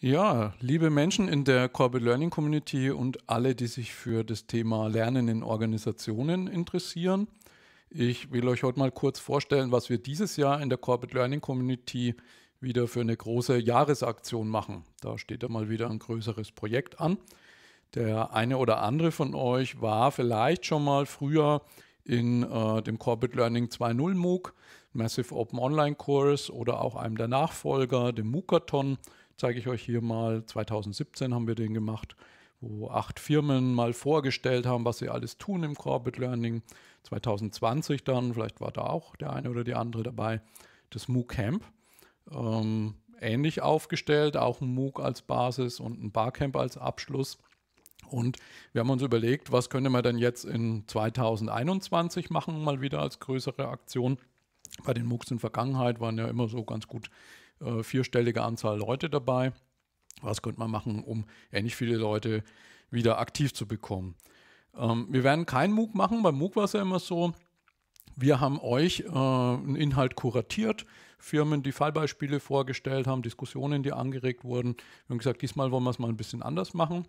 Ja, liebe Menschen in der Corporate Learning Community und alle, die sich für das Thema Lernen in Organisationen interessieren. Ich will euch heute mal kurz vorstellen, was wir dieses Jahr in der Corporate Learning Community wieder für eine große Jahresaktion machen. Da steht ja mal wieder ein größeres Projekt an. Der eine oder andere von euch war vielleicht schon mal früher in äh, dem Corporate Learning 2.0 MOOC, Massive Open Online Course oder auch einem der Nachfolger, dem MOOCathon zeige ich euch hier mal. 2017 haben wir den gemacht, wo acht Firmen mal vorgestellt haben, was sie alles tun im Corporate Learning. 2020 dann, vielleicht war da auch der eine oder die andere dabei, das MOOC Camp. Ähm, ähnlich aufgestellt, auch ein MOOC als Basis und ein Barcamp als Abschluss. Und wir haben uns überlegt, was könnte man denn jetzt in 2021 machen, mal wieder als größere Aktion. Bei den MOOCs in Vergangenheit waren ja immer so ganz gut äh, vierstellige Anzahl Leute dabei. Was könnte man machen, um ähnlich viele Leute wieder aktiv zu bekommen? Ähm, wir werden keinen MOOC machen. Beim MOOC war es ja immer so, wir haben euch äh, einen Inhalt kuratiert, Firmen, die Fallbeispiele vorgestellt haben, Diskussionen, die angeregt wurden. Wir haben gesagt, diesmal wollen wir es mal ein bisschen anders machen.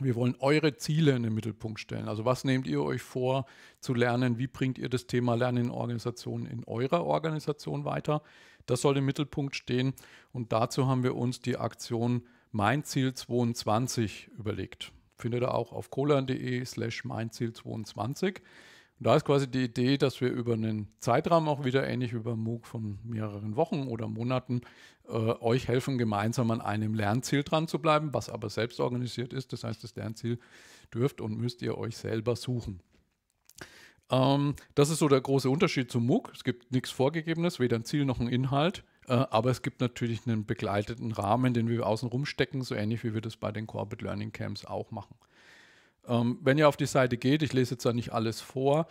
Wir wollen eure Ziele in den Mittelpunkt stellen. Also was nehmt ihr euch vor zu lernen? Wie bringt ihr das Thema Lernen in Organisationen in eurer Organisation weiter? Das soll im Mittelpunkt stehen und dazu haben wir uns die Aktion Mein Ziel 22 überlegt. Findet ihr auch auf kolan.de slash meinziel 22. Und da ist quasi die Idee, dass wir über einen Zeitraum, auch wieder ähnlich wie beim MOOC von mehreren Wochen oder Monaten, äh, euch helfen, gemeinsam an einem Lernziel dran zu bleiben, was aber selbst organisiert ist. Das heißt, das Lernziel dürft und müsst ihr euch selber suchen. Ähm, das ist so der große Unterschied zum MOOC. Es gibt nichts Vorgegebenes, weder ein Ziel noch ein Inhalt. Äh, aber es gibt natürlich einen begleiteten Rahmen, den wir außen rumstecken, so ähnlich wie wir das bei den Corporate Learning Camps auch machen. Ähm, wenn ihr auf die Seite geht, ich lese jetzt da nicht alles vor,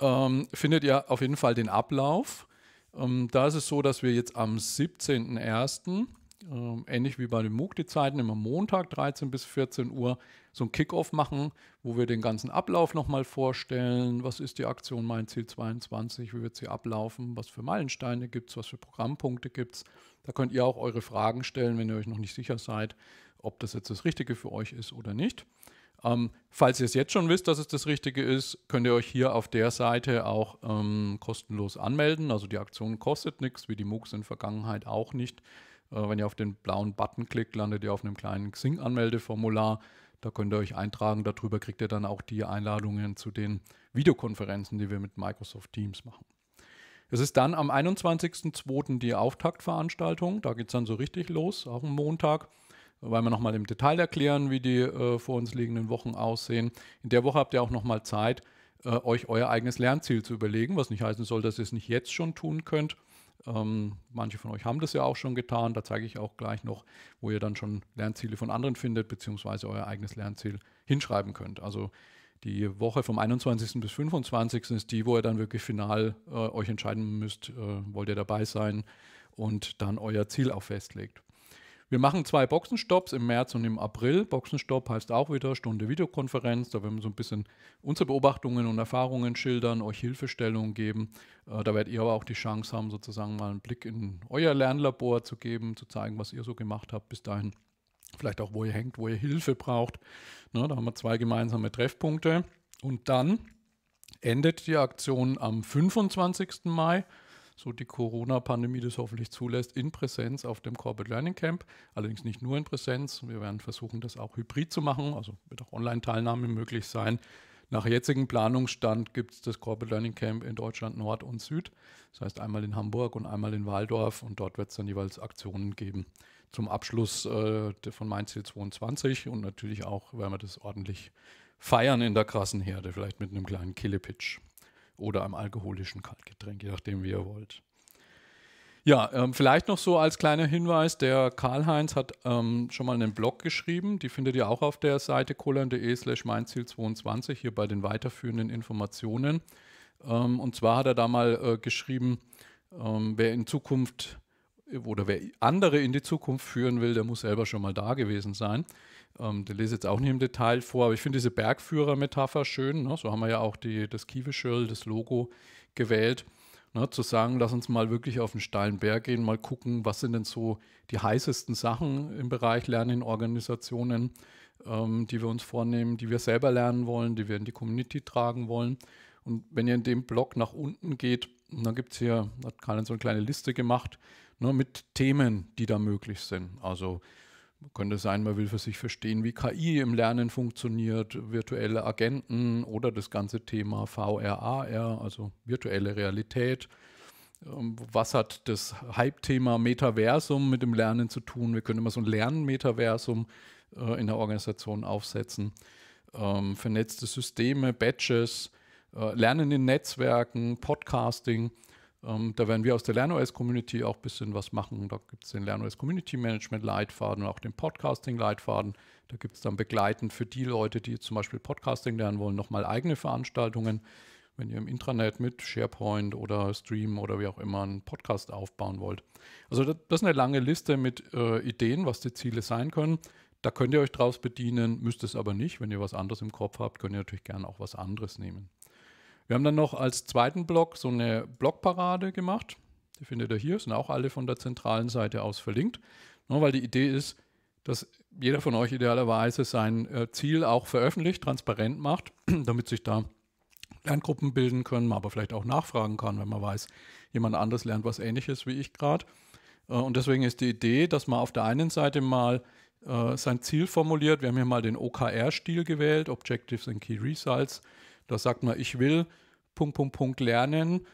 ähm, findet ihr auf jeden Fall den Ablauf. Ähm, da ist es so, dass wir jetzt am 17.01. Ähm, ähnlich wie bei den Mugdi-Zeiten, immer Montag 13 bis 14 Uhr so ein Kickoff machen, wo wir den ganzen Ablauf nochmal vorstellen. Was ist die Aktion Mein Ziel 22? Wie wird sie ablaufen? Was für Meilensteine gibt es? Was für Programmpunkte gibt es? Da könnt ihr auch eure Fragen stellen, wenn ihr euch noch nicht sicher seid, ob das jetzt das Richtige für euch ist oder nicht. Ähm, falls ihr es jetzt schon wisst, dass es das Richtige ist, könnt ihr euch hier auf der Seite auch ähm, kostenlos anmelden. Also die Aktion kostet nichts, wie die MOOCs in der Vergangenheit auch nicht. Äh, wenn ihr auf den blauen Button klickt, landet ihr auf einem kleinen Xing-Anmeldeformular. Da könnt ihr euch eintragen. Darüber kriegt ihr dann auch die Einladungen zu den Videokonferenzen, die wir mit Microsoft Teams machen. Es ist dann am 21.02. die Auftaktveranstaltung. Da geht es dann so richtig los, auch am Montag, weil wir nochmal im Detail erklären, wie die äh, vor uns liegenden Wochen aussehen. In der Woche habt ihr auch nochmal Zeit, äh, euch euer eigenes Lernziel zu überlegen, was nicht heißen soll, dass ihr es nicht jetzt schon tun könnt. Ähm, manche von euch haben das ja auch schon getan. Da zeige ich auch gleich noch, wo ihr dann schon Lernziele von anderen findet, beziehungsweise euer eigenes Lernziel hinschreiben könnt. Also die Woche vom 21. bis 25. ist die, wo ihr dann wirklich final äh, euch entscheiden müsst, äh, wollt ihr dabei sein und dann euer Ziel auch festlegt. Wir machen zwei Boxenstopps im März und im April. Boxenstopp heißt auch wieder Stunde Videokonferenz. Da werden wir so ein bisschen unsere Beobachtungen und Erfahrungen schildern, euch Hilfestellungen geben. Äh, da werdet ihr aber auch die Chance haben, sozusagen mal einen Blick in euer Lernlabor zu geben, zu zeigen, was ihr so gemacht habt bis dahin. Vielleicht auch, wo ihr hängt, wo ihr Hilfe braucht. Ne, da haben wir zwei gemeinsame Treffpunkte. Und dann endet die Aktion am 25. Mai so die Corona-Pandemie das hoffentlich zulässt, in Präsenz auf dem Corporate Learning Camp. Allerdings nicht nur in Präsenz. Wir werden versuchen, das auch hybrid zu machen. Also wird auch Online-Teilnahme möglich sein. Nach jetzigem Planungsstand gibt es das Corporate Learning Camp in Deutschland Nord und Süd. Das heißt einmal in Hamburg und einmal in Waldorf. Und dort wird es dann jeweils Aktionen geben zum Abschluss äh, von Mainz 22 und natürlich auch, werden wir das ordentlich feiern in der krassen Herde, vielleicht mit einem kleinen Killepitch oder einem alkoholischen Kaltgetränk, je nachdem, wie ihr wollt. Ja, ähm, vielleicht noch so als kleiner Hinweis, der Karl-Heinz hat ähm, schon mal einen Blog geschrieben, die findet ihr auch auf der Seite kohlern.de slash meinziel22, hier bei den weiterführenden Informationen. Ähm, und zwar hat er da mal äh, geschrieben, ähm, wer in Zukunft oder wer andere in die Zukunft führen will, der muss selber schon mal da gewesen sein. Ähm, den lese jetzt auch nicht im Detail vor, aber ich finde diese Bergführer-Metapher schön. Ne? So haben wir ja auch die, das Kieweschirl, das Logo gewählt. Ne? Zu sagen, lass uns mal wirklich auf einen steilen Berg gehen, mal gucken, was sind denn so die heißesten Sachen im Bereich Lernen in Organisationen, ähm, die wir uns vornehmen, die wir selber lernen wollen, die wir in die Community tragen wollen. Und wenn ihr in dem Blog nach unten geht, dann gibt es hier, hat Karin so eine kleine Liste gemacht, ne, mit Themen, die da möglich sind. Also könnte sein, man will für sich verstehen, wie KI im Lernen funktioniert, virtuelle Agenten oder das ganze Thema VRAR, also virtuelle Realität. Ähm, was hat das Hype-Thema Metaversum mit dem Lernen zu tun? Wir können immer so ein Lernmetaversum äh, in der Organisation aufsetzen. Ähm, vernetzte Systeme, Badges, äh, Lernen in Netzwerken, Podcasting. Ähm, da werden wir aus der LernOS-Community auch ein bisschen was machen. Da gibt es den LernOS Community Management Leitfaden und auch den Podcasting Leitfaden. Da gibt es dann begleitend für die Leute, die zum Beispiel Podcasting lernen wollen, nochmal eigene Veranstaltungen. Wenn ihr im Intranet mit SharePoint oder Stream oder wie auch immer einen Podcast aufbauen wollt. Also das, das ist eine lange Liste mit äh, Ideen, was die Ziele sein können. Da könnt ihr euch draus bedienen, müsst es aber nicht. Wenn ihr was anderes im Kopf habt, könnt ihr natürlich gerne auch was anderes nehmen. Wir haben dann noch als zweiten Block so eine Blogparade gemacht. Die findet ihr hier, sind auch alle von der zentralen Seite aus verlinkt. Nur weil die Idee ist, dass jeder von euch idealerweise sein äh, Ziel auch veröffentlicht, transparent macht, damit sich da Lerngruppen bilden können, aber vielleicht auch nachfragen kann, wenn man weiß, jemand anderes lernt was Ähnliches wie ich gerade. Äh, und deswegen ist die Idee, dass man auf der einen Seite mal äh, sein Ziel formuliert. Wir haben hier mal den OKR-Stil gewählt, Objectives and Key Results. Da sagt man, ich will Punkt, Punkt, Punkt lernen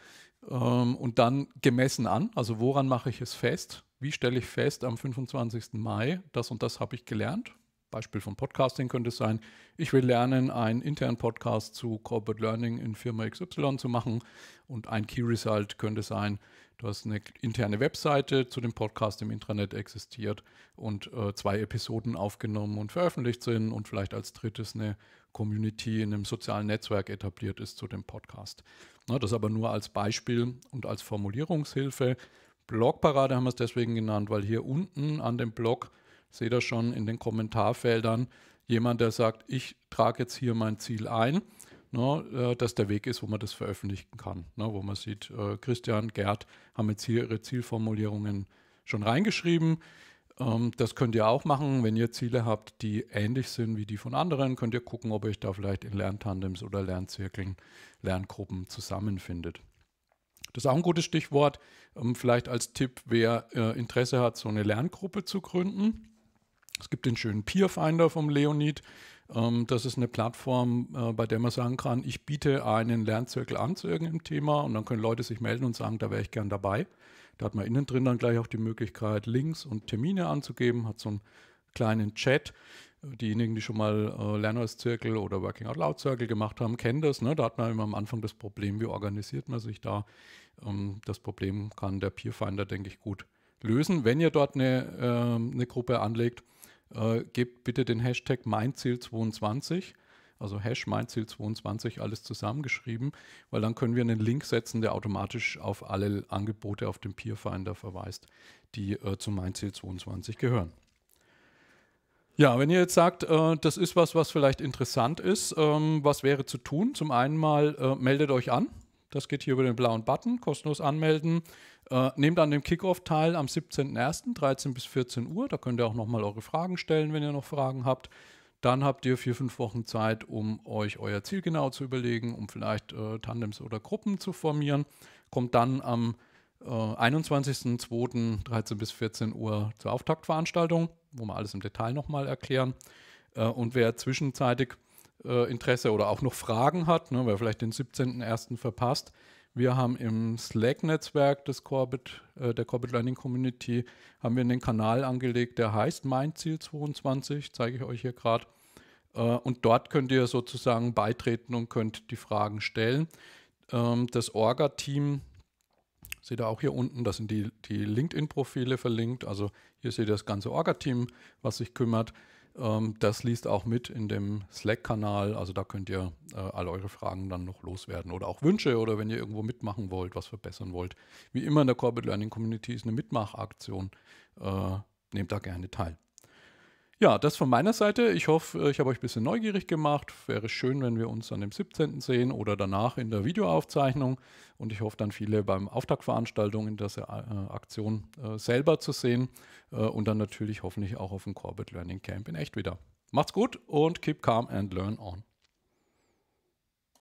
ähm, und dann gemessen an. Also woran mache ich es fest? Wie stelle ich fest am 25. Mai, das und das habe ich gelernt? Beispiel von Podcasting könnte es sein, ich will lernen, einen internen Podcast zu Corporate Learning in Firma XY zu machen und ein Key Result könnte sein, Du hast eine interne Webseite zu dem Podcast im Intranet existiert und äh, zwei Episoden aufgenommen und veröffentlicht sind und vielleicht als drittes eine Community in einem sozialen Netzwerk etabliert ist zu dem Podcast. Na, das aber nur als Beispiel und als Formulierungshilfe. Blogparade haben wir es deswegen genannt, weil hier unten an dem Blog seht ihr schon in den Kommentarfeldern jemand, der sagt, ich trage jetzt hier mein Ziel ein ne, äh, dass der Weg ist, wo man das veröffentlichen kann. Ne, wo man sieht, äh, Christian, Gerd haben jetzt hier ihre Zielformulierungen schon reingeschrieben. Ähm, das könnt ihr auch machen, wenn ihr Ziele habt, die ähnlich sind wie die von anderen, könnt ihr gucken, ob ihr euch da vielleicht in Lerntandems oder Lernzirkeln, Lerngruppen zusammenfindet. Das ist auch ein gutes Stichwort. Ähm, vielleicht als Tipp, wer äh, Interesse hat, so eine Lerngruppe zu gründen. Es gibt den schönen Peerfinder vom Leonid. Ähm, das ist eine Plattform, äh, bei der man sagen kann, ich biete einen Lernzirkel an zu irgendeinem Thema und dann können Leute sich melden und sagen, da wäre ich gern dabei. Da hat man innen drin dann gleich auch die Möglichkeit, Links und Termine anzugeben, hat so einen kleinen Chat. Diejenigen, die schon mal äh, lerners oder Working Out Loud-Zirkel gemacht haben, kennen das. Ne? Da hat man immer am Anfang das Problem, wie organisiert man sich da. Ähm, das Problem kann der Peerfinder, denke ich, gut lösen. Wenn ihr dort eine, äh, eine Gruppe anlegt, äh, gebt bitte den Hashtag MeinZiel22, also Hash MeinZiel22, alles zusammengeschrieben, weil dann können wir einen Link setzen, der automatisch auf alle Angebote auf dem Peerfinder verweist, die äh, zu MeinZiel22 gehören. Ja, wenn ihr jetzt sagt, äh, das ist was, was vielleicht interessant ist, ähm, was wäre zu tun? Zum einen mal äh, meldet euch an, das geht hier über den blauen Button, kostenlos anmelden. Äh, nehmt an dem Kickoff teil am 17.01., 13 bis 14 Uhr. Da könnt ihr auch nochmal eure Fragen stellen, wenn ihr noch Fragen habt. Dann habt ihr vier, fünf Wochen Zeit, um euch euer Ziel genau zu überlegen, um vielleicht äh, Tandems oder Gruppen zu formieren. Kommt dann am äh, 21.02. 13 bis 14 Uhr zur Auftaktveranstaltung, wo wir alles im Detail nochmal erklären. Äh, und wer zwischenzeitig äh, Interesse oder auch noch Fragen hat, ne, wer vielleicht den 17.01. verpasst. Wir haben im Slack-Netzwerk des Corbett, äh, der Corbett Learning Community, haben wir einen Kanal angelegt, der heißt Mein Ziel 22, zeige ich euch hier gerade. Äh, und dort könnt ihr sozusagen beitreten und könnt die Fragen stellen. Ähm, das Orga-Team, seht ihr auch hier unten, das sind die, die LinkedIn-Profile verlinkt. Also hier seht ihr das ganze Orga-Team, was sich kümmert. Ähm, das liest auch mit in dem Slack-Kanal. Also da könnt ihr äh, all eure Fragen dann noch loswerden oder auch Wünsche oder wenn ihr irgendwo mitmachen wollt, was verbessern wollt. Wie immer in der Corporate Learning Community ist eine Mitmachaktion. Äh, nehmt da gerne teil. Ja, das von meiner Seite. Ich hoffe, äh, ich habe euch ein bisschen neugierig gemacht. Wäre schön, wenn wir uns an dem 17. sehen oder danach in der Videoaufzeichnung. Und ich hoffe dann viele beim Auftaktveranstaltung in der äh, Aktion äh, selber zu sehen. und dann natürlich hoffentlich auch auf dem Corbett Learning Camp in echt wieder. Macht's gut und keep calm and learn on.